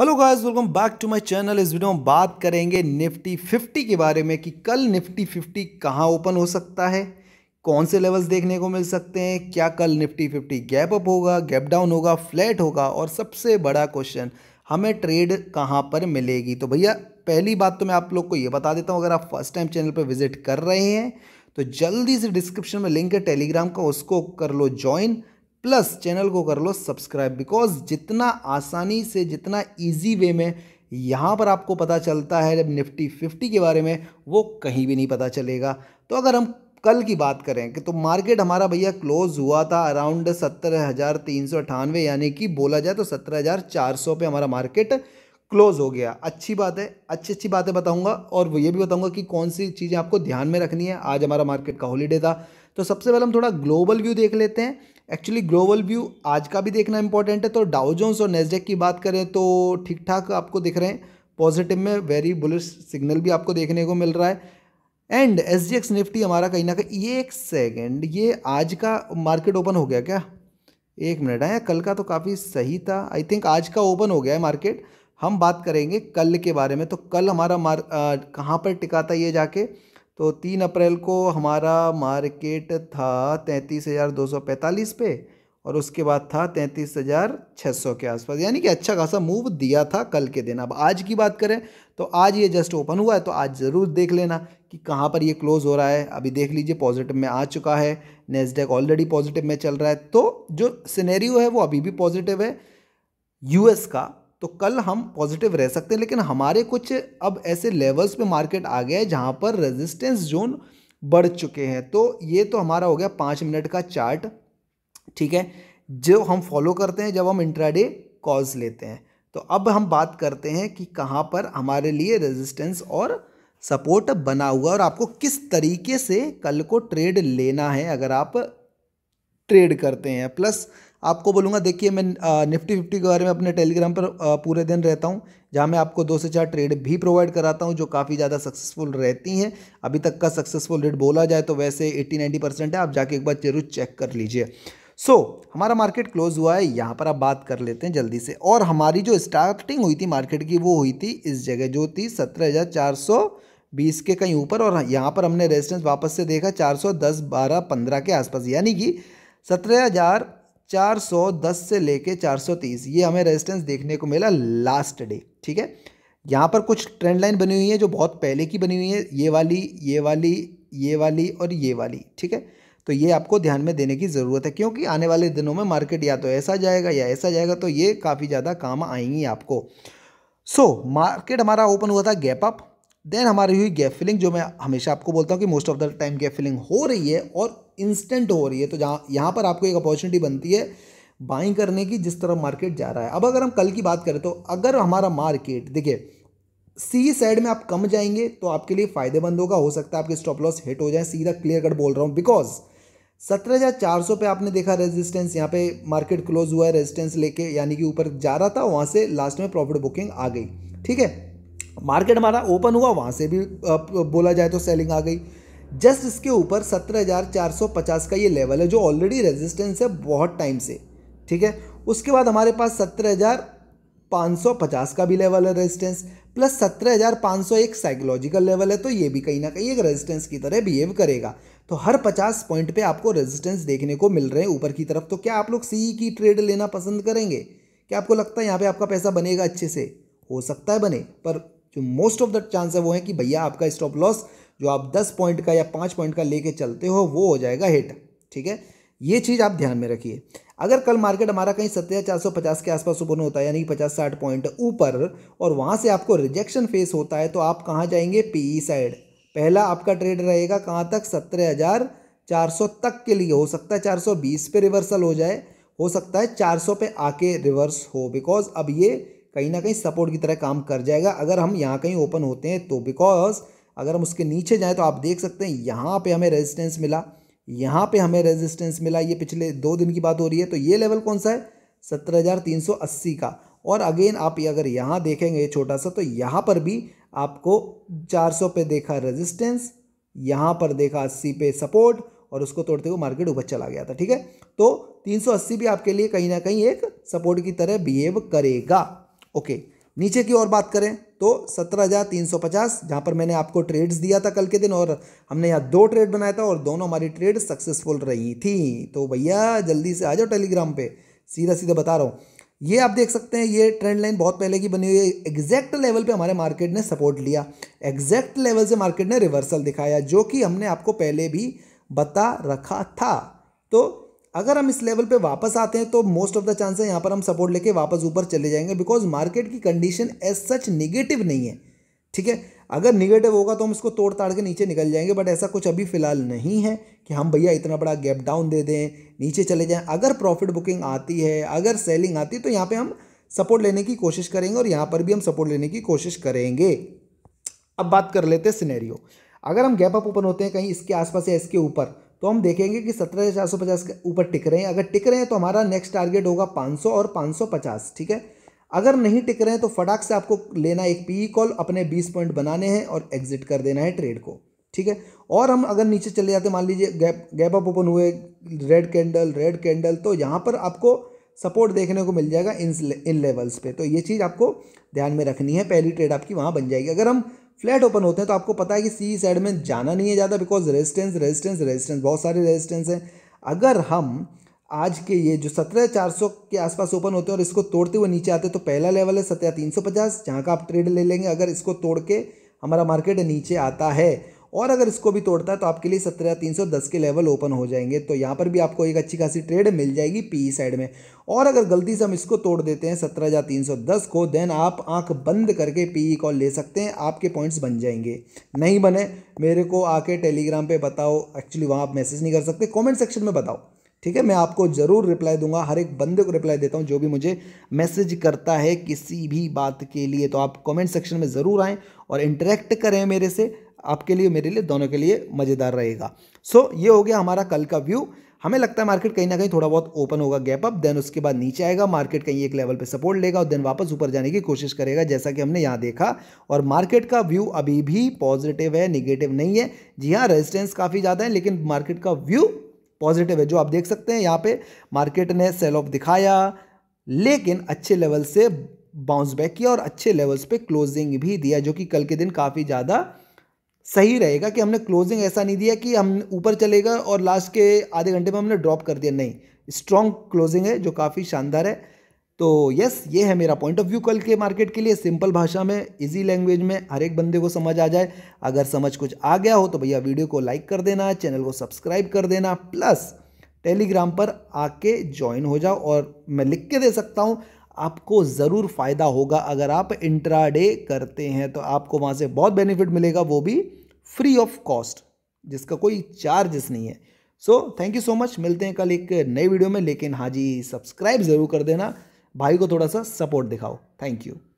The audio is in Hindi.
hello guys welcome back to my channel इस वीडियो में बात करेंगे निफ्टी 50 के बारे में कि कल निफ्टी 50 कहाँ ओपन हो सकता है कौन से लेवल्स देखने को मिल सकते हैं क्या कल निफ्टी 50 गैप अप होगा गैप डाउन होगा फ्लैट होगा और सबसे बड़ा क्वेश्चन हमें ट्रेड कहाँ पर मिलेगी तो भैया पहली बात तो मैं आप लोग को ये बता देता हूँ अगर आप फर्स्ट टाइम चैनल पर विजिट कर रहे हैं तो जल्दी से डिस्क्रिप्शन में लिंक है टेलीग्राम का उसको कर लो ज्वाइन प्लस चैनल को कर लो सब्सक्राइब बिकॉज जितना आसानी से जितना ईजी वे में यहाँ पर आपको पता चलता है जब निफ्टी फिफ्टी के बारे में वो कहीं भी नहीं पता चलेगा तो अगर हम कल की बात करें कि तो मार्केट हमारा भैया क्लोज हुआ था अराउंड सत्तर हज़ार तीन सौ अठानवे यानी कि बोला जाए तो सत्रह हज़ार चार सौ पे हमारा मार्केट क्लोज हो गया अच्छी बात है अच्छी अच्छी बातें बताऊंगा और वो ये भी बताऊंगा कि कौन सी चीज़ें आपको ध्यान में रखनी है आज हमारा मार्केट का हॉलीडे था तो सबसे पहले हम थोड़ा ग्लोबल व्यू देख लेते हैं एक्चुअली ग्लोबल व्यू आज का भी देखना इंपॉर्टेंट है तो डाउजोन्स और नेस्डेक की बात करें तो ठीक ठाक आपको दिख रहे हैं पॉजिटिव में वेरी बुलिश सिग्नल भी आपको देखने को मिल रहा है and S G X Nifty हमारा कहीं ना कहीं ये एक सेकेंड ये आज का मार्केट ओपन हो गया क्या एक मिनट है हाँ, कल का तो काफ़ी सही था आई थिंक आज का ओपन हो गया है मार्केट हम बात करेंगे कल के बारे में तो कल हमारा मार कहाँ पर टिका था ये जाके तो तीन अप्रैल को हमारा मार्केट था तैंतीस हज़ार दो सौ पैंतालीस पे और उसके बाद था तैंतीस हज़ार छः सौ के आसपास यानी कि अच्छा खासा मूव दिया था कल के दिन अब आज की बात करें तो आज ये जस्ट ओपन हुआ है तो आज ज़रूर देख लेना कि कहाँ पर ये क्लोज़ हो रहा है अभी देख लीजिए पॉजिटिव में आ चुका है नेस्डेक ऑलरेडी पॉजिटिव में चल रहा है तो जो सिनेरियो है वो अभी भी पॉजिटिव है यूएस का तो कल हम पॉजिटिव रह सकते हैं लेकिन हमारे कुछ अब ऐसे लेवल्स पे मार्केट आ गया है जहाँ पर रेजिस्टेंस जोन बढ़ चुके हैं तो ये तो हमारा हो गया पाँच मिनट का चार्ट ठीक है जो हम फॉलो करते हैं जब हम इंट्राडे कॉज लेते हैं तो अब हम बात करते हैं कि कहाँ पर हमारे लिए रेजिस्टेंस और सपोर्ट बना हुआ और आपको किस तरीके से कल को ट्रेड लेना है अगर आप ट्रेड करते हैं प्लस आपको बोलूँगा देखिए मैं निफ्टी फिफ्टी के बारे में अपने टेलीग्राम पर पूरे दिन रहता हूँ जहाँ मैं आपको दो से चार ट्रेड भी प्रोवाइड कराता हूँ जो काफ़ी ज़्यादा सक्सेसफुल रहती हैं अभी तक का सक्सेसफुल रेट बोला जाए तो वैसे एट्टी नाइन्टी परसेंट है आप जाके एक बार जरूर चेक कर लीजिए सो so, हमारा मार्केट क्लोज हुआ है यहाँ पर आप बात कर लेते हैं जल्दी से और हमारी जो स्टार्टिंग हुई थी मार्केट की वो हुई थी इस जगह जो थी सत्रह हज़ार चार सौ बीस के कहीं ऊपर और यहाँ पर हमने रेजिस्टेंस वापस से देखा चार सौ दस बारह पंद्रह के आसपास यानी कि सत्रह हज़ार 410 से लेके 430 ये हमें रेजिस्टेंस देखने को मिला लास्ट डे ठीक है यहाँ पर कुछ ट्रेंड लाइन बनी हुई है जो बहुत पहले की बनी हुई है ये वाली ये वाली ये वाली और ये वाली ठीक है तो ये आपको ध्यान में देने की ज़रूरत है क्योंकि आने वाले दिनों में मार्केट या तो ऐसा जाएगा या ऐसा जाएगा तो ये काफ़ी ज़्यादा काम आएंगी आपको सो so, मार्केट हमारा ओपन हुआ था गैप अप देन हमारी हुई गैप फिलिंग जो मैं हमेशा आपको बोलता हूँ कि most of the time gap filling हो रही है और इंस्टेंट हो रही है तो जहाँ यहाँ पर आपको एक अपॉर्चुनिटी बनती है बाइंग करने की जिस तरह मार्केट जा रहा है अब अगर हम कल की बात करें तो अगर हमारा मार्केट देखिए सी साइड में आप कम जाएंगे तो आपके लिए फायदेमंद होगा हो सकता है आपके स्टॉप लॉस हिट हो जाए सीधा क्लियर कट बोल रहा हूँ बिकॉज सत्रह हज़ार चार सौ पे आपने देखा रेजिस्टेंस यहाँ पे मार्केट क्लोज हुआ है रेजिस्टेंस लेके यानी कि ऊपर जा रहा था वहाँ से लास्ट में प्रॉफिट बुकिंग आ गई ठीक है मार्केट हमारा ओपन हुआ वहाँ से भी बोला जाए तो सेलिंग आ गई जस्ट इसके ऊपर सत्रह हजार चार सौ पचास का ये लेवल है जो ऑलरेडी रेजिस्टेंस है बहुत टाइम से ठीक है उसके बाद हमारे पास सत्रह हजार पाँच सौ पचास का भी लेवल है रेजिस्टेंस प्लस सत्रह हजार पाँच सौ एक साइकोलॉजिकल लेवल है तो ये भी कहीं ना कहीं एक रेजिस्टेंस की तरह बिहेव करेगा तो हर पचास पॉइंट पे आपको रेजिस्टेंस देखने को मिल रहे हैं ऊपर की तरफ तो क्या आप लोग सीई e की ट्रेड लेना पसंद करेंगे क्या आपको लगता है यहाँ पे आपका पैसा बनेगा अच्छे से हो सकता है बने पर जो मोस्ट ऑफ द चांस है वो है कि भैया आपका स्टॉप लॉस जो आप दस पॉइंट का या पाँच पॉइंट का लेके चलते हो वो हो जाएगा हिट ठीक है ये चीज़ आप ध्यान में रखिए अगर कल मार्केट हमारा कहीं सत्तर या चार सौ पचास के आसपास ओपन होता है यानी कि पचास साठ पॉइंट ऊपर और वहाँ से आपको रिजेक्शन फेस होता है तो आप कहाँ जाएंगे पीई साइड e पहला आपका ट्रेड रहेगा कहाँ तक सत्रह हज़ार चार सौ तक के लिए हो सकता है चार सौ बीस पे रिवर्सल हो जाए हो सकता है चार सौ पे आके रिवर्स हो बिकॉज अब ये कहीं ना कहीं सपोर्ट की तरह काम कर जाएगा अगर हम यहाँ कहीं ओपन होते हैं तो बिकॉज अगर हम उसके नीचे जाएँ तो आप देख सकते हैं यहाँ पर हमें रेजिस्टेंस मिला यहाँ पर हमें रेजिस्टेंस मिला ये पिछले दो दिन की बात हो रही है तो ये लेवल कौन सा है सत्रह हज़ार तीन सौ अस्सी का और अगेन आप ये अगर यहाँ देखेंगे छोटा सा तो यहाँ पर भी आपको चार सौ पे देखा रेजिस्टेंस यहाँ पर देखा अस्सी पे सपोर्ट और उसको तोड़ते हुए मार्केट ऊपर चला गया था ठीक है तो 380 भी आपके लिए कहीं ना कहीं एक सपोर्ट की तरह बिहेव करेगा ओके नीचे की ओर बात करें तो सत्रह हज़ार तीन सौ पचास जहाँ पर मैंने आपको ट्रेड्स दिया था कल के दिन और हमने यहाँ दो ट्रेड बनाया था और दोनों हमारी ट्रेड सक्सेसफुल रही थी तो भैया जल्दी से आ जाओ टेलीग्राम पे सीधा सीधा बता रहा हूँ ये आप देख सकते हैं ये ट्रेंड लाइन बहुत पहले की बनी हुई है एग्जैक्ट लेवल पे हमारे मार्केट ने सपोर्ट लिया एग्जैक्ट लेवल से मार्केट ने रिवर्सल दिखाया जो कि हमने आपको पहले भी बता रखा था तो अगर हम इस लेवल पे वापस आते हैं तो मोस्ट ऑफ द चांसेस यहाँ पर हम सपोर्ट लेके वापस ऊपर चले जाएंगे बिकॉज मार्केट की कंडीशन एज सच निगेटिव नहीं है ठीक है अगर निगेटिव होगा तो हम इसको तोड़ ताड़ के नीचे निकल जाएंगे बट ऐसा कुछ अभी फ़िलहाल नहीं है कि हम भैया इतना बड़ा गैप डाउन दे दें नीचे चले जाएँ अगर प्रॉफिट बुकिंग आती है अगर सेलिंग आती है तो यहाँ पर हम सपोर्ट लेने की कोशिश करेंगे और यहाँ पर भी हम सपोर्ट लेने की कोशिश करेंगे अब बात कर लेते हैं सिनेरियो अगर हम गैप अप ओपन होते हैं कहीं इसके आसपास या इसके ऊपर तो हम देखेंगे कि सत्रह हज़ार चार सौ पचास के ऊपर टिक रहे हैं अगर टिक रहे हैं तो हमारा नेक्स्ट टारगेट होगा पाँच सौ और पाँच सौ पचास ठीक है अगर नहीं टिक रहे हैं तो फटाक से आपको लेना एक पी कॉल e अपने बीस पॉइंट बनाने हैं और एग्जिट कर देना है ट्रेड को ठीक है और हम अगर नीचे चले जाते मान लीजिए गैप गैप अप ओपन हुए रेड कैंडल रेड कैंडल तो यहाँ पर आपको सपोर्ट देखने को मिल जाएगा इन इन लेवल्स पे तो ये चीज़ आपको ध्यान में रखनी है पहली ट्रेड आपकी वहाँ बन जाएगी अगर हम फ्लैट ओपन होते हैं तो आपको पता है कि सी साइड में जाना नहीं है ज़्यादा बिकॉज रेजिस्टेंस रेजिस्टेंस रेजिस्टेंस बहुत सारे रेजिस्टेंस हैं अगर हम आज के ये जो सत्रह चार सौ के आसपास ओपन होते हैं और इसको तोड़ते हुए नीचे आते हैं तो पहला लेवल है सत्रह तीन सौ पचास जहाँ का आप ट्रेड ले लेंगे अगर इसको तोड़ के हमारा मार्केट नीचे आता है और अगर इसको भी तोड़ता है तो आपके लिए सत्रह तीन सौ दस के लेवल ओपन हो जाएंगे तो यहाँ पर भी आपको एक अच्छी खासी ट्रेड मिल जाएगी पी साइड e में और अगर गलती से हम इसको तोड़ देते हैं सत्रह हज़ार तीन सौ दस को देन आप आंख बंद करके पी कॉल e ले सकते हैं आपके पॉइंट्स बन जाएंगे नहीं बने मेरे को आके टेलीग्राम पर बताओ एक्चुअली वहाँ आप मैसेज नहीं कर सकते कॉमेंट सेक्शन में बताओ ठीक है मैं आपको ज़रूर रिप्लाई दूंगा हर एक बंदे को रिप्लाई देता हूँ जो भी मुझे मैसेज करता है किसी भी बात के लिए तो आप कमेंट सेक्शन में ज़रूर आएँ और इंटरेक्ट करें मेरे से आपके लिए मेरे लिए दोनों के लिए मज़ेदार रहेगा सो so, ये हो गया हमारा कल का व्यू हमें लगता है मार्केट कहीं ना कहीं थोड़ा बहुत ओपन होगा गैप अप देन उसके बाद नीचे आएगा मार्केट कहीं एक लेवल पे सपोर्ट लेगा और देन वापस ऊपर जाने की कोशिश करेगा जैसा कि हमने यहाँ देखा और मार्केट का व्यू अभी भी पॉजिटिव है निगेटिव नहीं है जी हाँ रेजिस्टेंस काफ़ी ज़्यादा है लेकिन मार्केट का व्यू पॉजिटिव है जो आप देख सकते हैं यहाँ पर मार्केट ने सेल ऑफ दिखाया लेकिन अच्छे लेवल से बाउंस बैक किया और अच्छे लेवल्स पे क्लोजिंग भी दिया जो कि कल के दिन काफ़ी ज़्यादा सही रहेगा कि हमने क्लोजिंग ऐसा नहीं दिया कि हम ऊपर चलेगा और लास्ट के आधे घंटे में हमने ड्रॉप कर दिया नहीं स्ट्रॉन्ग क्लोजिंग है जो काफ़ी शानदार है तो यस ये है मेरा पॉइंट ऑफ व्यू कल के मार्केट के लिए सिंपल भाषा में इजी लैंग्वेज में हर एक बंदे को समझ आ जाए अगर समझ कुछ आ गया हो तो भैया वीडियो को लाइक कर देना चैनल को सब्सक्राइब कर देना प्लस टेलीग्राम पर आके ज्वाइन हो जाओ और मैं लिख के दे सकता हूँ आपको ज़रूर फ़ायदा होगा अगर आप इंट्राडे करते हैं तो आपको वहाँ से बहुत बेनिफिट मिलेगा वो भी फ्री ऑफ कॉस्ट जिसका कोई चार्जेस नहीं है so thank you so much मिलते हैं कल एक नई वीडियो में लेकिन हाँ जी सब्सक्राइब ज़रूर कर देना भाई को थोड़ा सा सपोर्ट दिखाओ थैंक यू